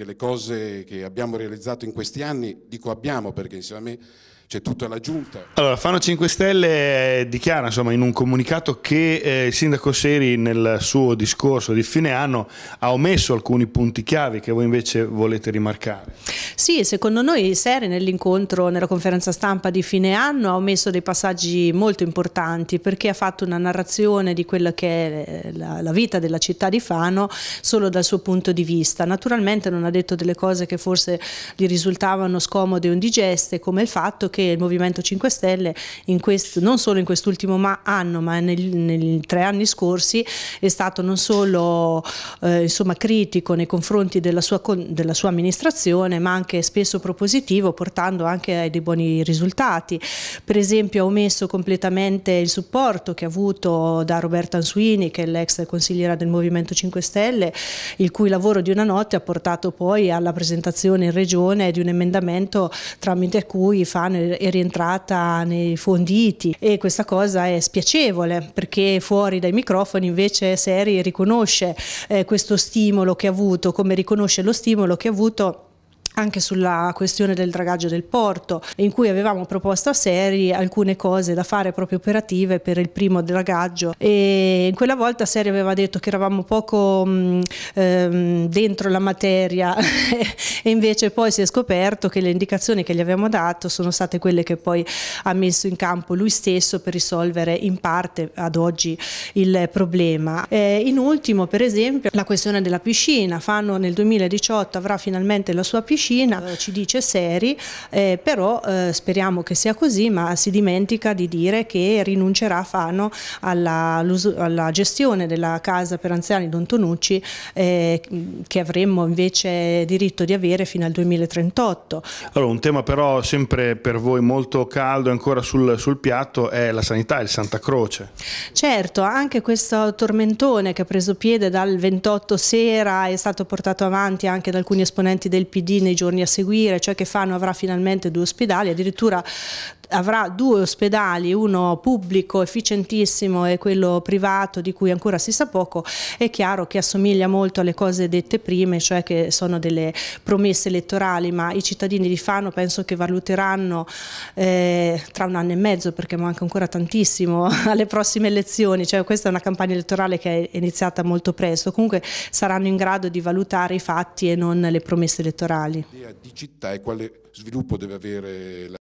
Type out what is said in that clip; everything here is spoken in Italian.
perché le cose che abbiamo realizzato in questi anni, dico abbiamo perché insieme a me c'è tutta la giunta. Allora, Fano 5 Stelle eh, dichiara insomma, in un comunicato che eh, il sindaco Seri nel suo discorso di fine anno ha omesso alcuni punti chiave che voi invece volete rimarcare. Sì, secondo noi Seri nell'incontro, nella conferenza stampa di fine anno ha omesso dei passaggi molto importanti perché ha fatto una narrazione di quella che è eh, la, la vita della città di Fano solo dal suo punto di vista. Naturalmente non ha detto delle cose che forse gli risultavano scomode o indigeste come il fatto che che il Movimento 5 Stelle questo, non solo in quest'ultimo anno ma nei tre anni scorsi è stato non solo eh, insomma, critico nei confronti della sua, della sua, amministrazione ma anche spesso propositivo portando anche ai dei buoni risultati. Per esempio ha omesso completamente il supporto che ha avuto da Roberta Ansuini che è l'ex consigliera del Movimento 5 Stelle il cui lavoro di una notte ha portato poi alla presentazione in regione di un emendamento tramite cui Fano è rientrata nei fonditi e questa cosa è spiacevole perché fuori dai microfoni invece Seri riconosce eh, questo stimolo che ha avuto, come riconosce lo stimolo che ha avuto anche sulla questione del dragaggio del porto, in cui avevamo proposto a Seri alcune cose da fare proprio operative per il primo dragaggio e in quella volta Seri aveva detto che eravamo poco mh, mm, ehm, dentro la materia e invece poi si è scoperto che le indicazioni che gli abbiamo dato sono state quelle che poi ha messo in campo lui stesso per risolvere in parte ad oggi il problema. Eh, in ultimo per esempio la questione della piscina, Fanno nel 2018 avrà finalmente la sua piscina medicina, eh. ci dice seri, eh, però eh, speriamo che sia così, ma si dimentica di dire che rinuncerà Fano alla, alla gestione della casa per anziani Don Tonucci eh, che avremmo invece diritto di avere fino al 2038. Allora, un tema però sempre per voi molto caldo e ancora sul, sul piatto è la sanità, il Santa Croce. Certo, anche questo tormentone che ha preso piede dal 28 sera è stato portato avanti anche da alcuni esponenti del PD nei giorni a seguire, cioè che Fano avrà finalmente due ospedali, addirittura avrà due ospedali, uno pubblico efficientissimo e quello privato di cui ancora si sa poco, è chiaro che assomiglia molto alle cose dette prima, cioè che sono delle promesse elettorali, ma i cittadini di Fano penso che valuteranno eh, tra un anno e mezzo, perché manca ancora tantissimo alle prossime elezioni, cioè questa è una campagna elettorale che è iniziata molto presto, comunque saranno in grado di valutare i fatti e non le promesse elettorali. Di città e quale sviluppo deve avere la